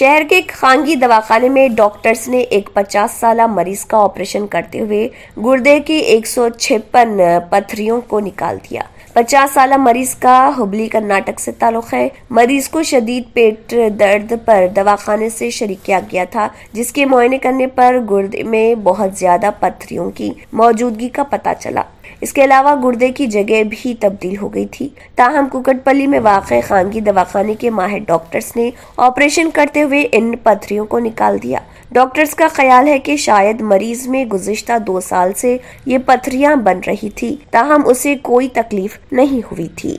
शहर के खांगी दवाखाने में डॉक्टर्स ने एक 50 साल मरीज का ऑपरेशन करते हुए गुर्दे की एक पथरियों को निकाल दिया 50 साल मरीज का हुबली कर्नाटक से ताल्लुक है मरीज को शदीद पेट दर्द पर दवाखाने से शरीक किया गया था जिसके मुआयने करने पर गुर्दे में बहुत ज्यादा पथरियों की मौजूदगी का पता चला इसके अलावा गुर्दे की जगह भी तब्दील हो गई थी ताहम कुकटपली में वाक़ खानगी दवाखाने के माहिर डॉक्टर्स ने ऑपरेशन करते हुए इन पथरियों को निकाल दिया डॉक्टर्स का ख्याल है कि शायद मरीज में गुजशत दो साल से ये पथरियां बन रही थी ताहम उसे कोई तकलीफ नहीं हुई थी